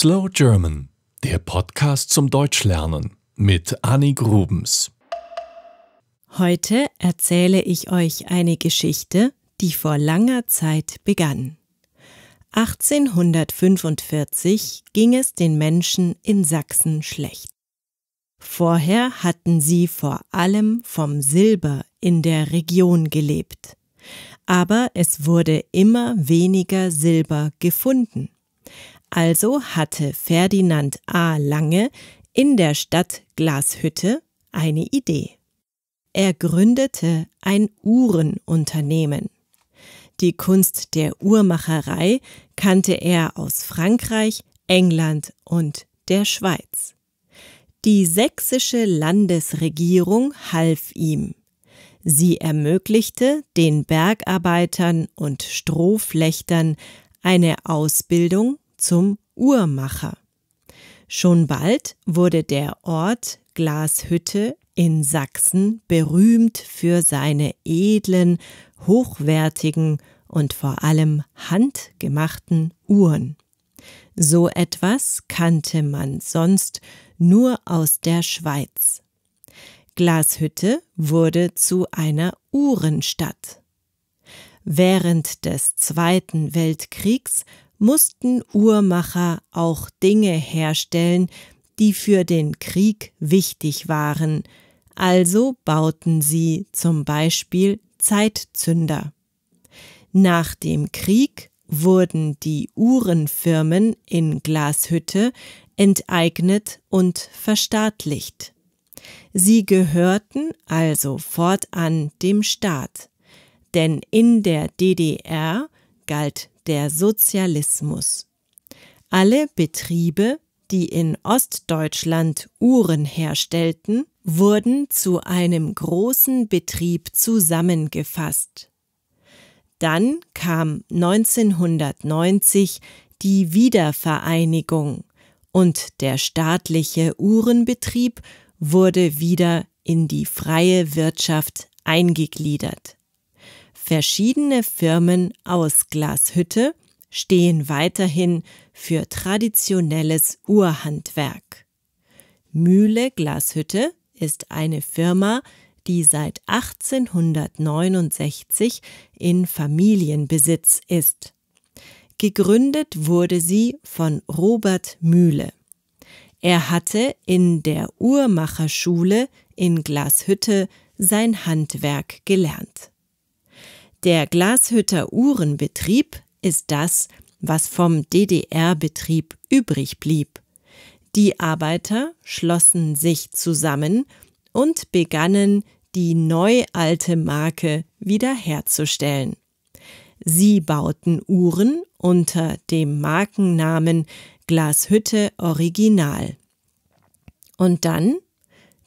Slow German, der Podcast zum Deutschlernen mit Annie Grubens. Heute erzähle ich euch eine Geschichte, die vor langer Zeit begann. 1845 ging es den Menschen in Sachsen schlecht. Vorher hatten sie vor allem vom Silber in der Region gelebt. Aber es wurde immer weniger Silber gefunden. Also hatte Ferdinand A. Lange in der Stadt Glashütte eine Idee. Er gründete ein Uhrenunternehmen. Die Kunst der Uhrmacherei kannte er aus Frankreich, England und der Schweiz. Die sächsische Landesregierung half ihm. Sie ermöglichte den Bergarbeitern und Strohflechtern eine Ausbildung zum Uhrmacher. Schon bald wurde der Ort Glashütte in Sachsen berühmt für seine edlen, hochwertigen und vor allem handgemachten Uhren. So etwas kannte man sonst nur aus der Schweiz. Glashütte wurde zu einer Uhrenstadt. Während des Zweiten Weltkriegs mussten Uhrmacher auch Dinge herstellen, die für den Krieg wichtig waren, also bauten sie zum Beispiel Zeitzünder. Nach dem Krieg wurden die Uhrenfirmen in Glashütte enteignet und verstaatlicht. Sie gehörten also fortan dem Staat. Denn in der DDR galt der Sozialismus. Alle Betriebe, die in Ostdeutschland Uhren herstellten, wurden zu einem großen Betrieb zusammengefasst. Dann kam 1990 die Wiedervereinigung und der staatliche Uhrenbetrieb wurde wieder in die freie Wirtschaft eingegliedert. Verschiedene Firmen aus Glashütte stehen weiterhin für traditionelles Urhandwerk. Mühle Glashütte ist eine Firma, die seit 1869 in Familienbesitz ist. Gegründet wurde sie von Robert Mühle. Er hatte in der Uhrmacherschule in Glashütte sein Handwerk gelernt. Der Glashütter Uhrenbetrieb ist das, was vom DDR-Betrieb übrig blieb. Die Arbeiter schlossen sich zusammen und begannen, die neu alte Marke wiederherzustellen. Sie bauten Uhren unter dem Markennamen Glashütte Original. Und dann?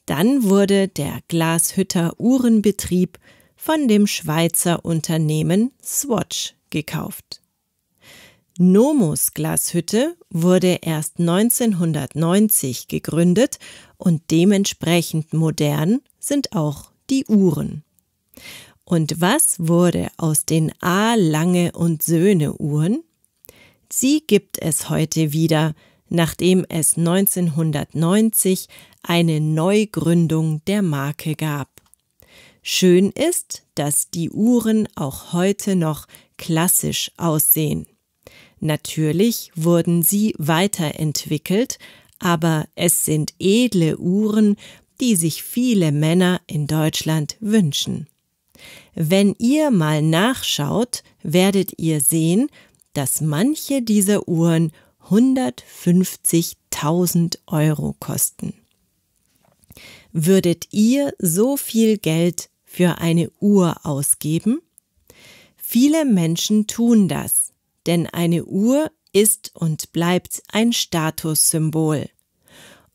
Dann wurde der Glashütter Uhrenbetrieb von dem Schweizer Unternehmen Swatch gekauft. Nomus Glashütte wurde erst 1990 gegründet und dementsprechend modern sind auch die Uhren. Und was wurde aus den A Lange und Söhne Uhren? Sie gibt es heute wieder, nachdem es 1990 eine Neugründung der Marke gab. Schön ist, dass die Uhren auch heute noch klassisch aussehen. Natürlich wurden sie weiterentwickelt, aber es sind edle Uhren, die sich viele Männer in Deutschland wünschen. Wenn ihr mal nachschaut, werdet ihr sehen, dass manche dieser Uhren 150.000 Euro kosten. Würdet ihr so viel Geld für eine Uhr ausgeben? Viele Menschen tun das, denn eine Uhr ist und bleibt ein Statussymbol.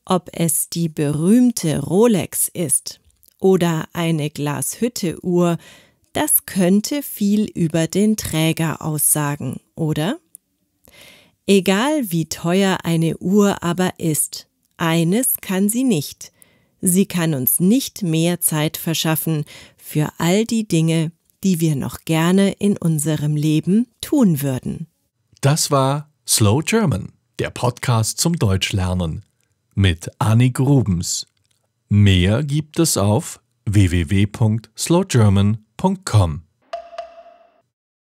Ob es die berühmte Rolex ist oder eine Glashütte-Uhr, das könnte viel über den Träger aussagen, oder? Egal wie teuer eine Uhr aber ist, eines kann sie nicht, sie kann uns nicht mehr Zeit verschaffen für all die Dinge, die wir noch gerne in unserem Leben tun würden. Das war Slow German, der Podcast zum Deutschlernen mit Annie Grubens. Mehr gibt es auf www.slowgerman.com.